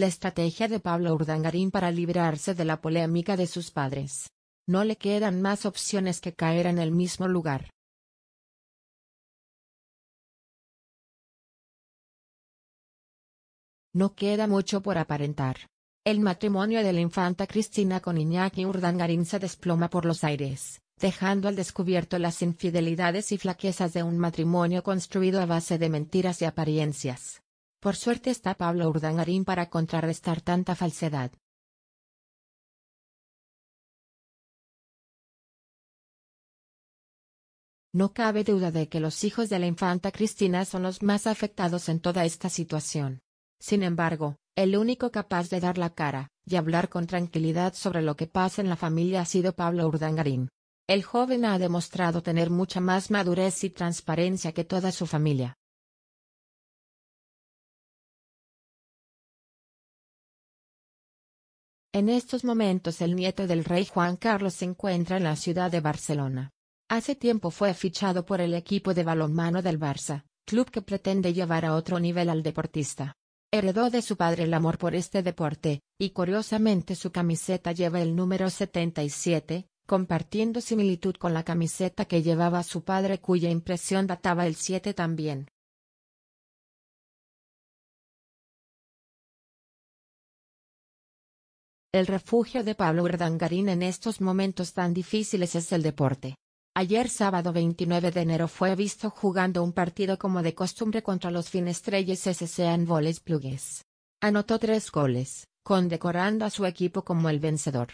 la estrategia de Pablo Urdangarín para librarse de la polémica de sus padres. No le quedan más opciones que caer en el mismo lugar. No queda mucho por aparentar. El matrimonio de la infanta Cristina con Iñaki Urdangarín se desploma por los aires, dejando al descubierto las infidelidades y flaquezas de un matrimonio construido a base de mentiras y apariencias. Por suerte está Pablo Urdangarín para contrarrestar tanta falsedad. No cabe duda de que los hijos de la infanta Cristina son los más afectados en toda esta situación. Sin embargo, el único capaz de dar la cara y hablar con tranquilidad sobre lo que pasa en la familia ha sido Pablo Urdangarín. El joven ha demostrado tener mucha más madurez y transparencia que toda su familia. En estos momentos el nieto del rey Juan Carlos se encuentra en la ciudad de Barcelona. Hace tiempo fue fichado por el equipo de balonmano del Barça, club que pretende llevar a otro nivel al deportista. Heredó de su padre el amor por este deporte, y curiosamente su camiseta lleva el número 77, compartiendo similitud con la camiseta que llevaba su padre cuya impresión databa el 7 también. El refugio de Pablo Urdangarín en estos momentos tan difíciles es el deporte. Ayer sábado 29 de enero fue visto jugando un partido como de costumbre contra los Finestrelles SC Voles Plugues. Anotó tres goles, condecorando a su equipo como el vencedor.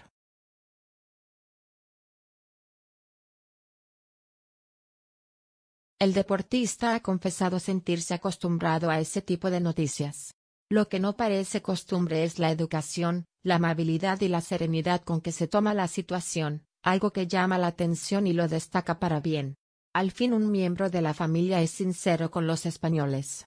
El deportista ha confesado sentirse acostumbrado a ese tipo de noticias. Lo que no parece costumbre es la educación, la amabilidad y la serenidad con que se toma la situación, algo que llama la atención y lo destaca para bien. Al fin un miembro de la familia es sincero con los españoles.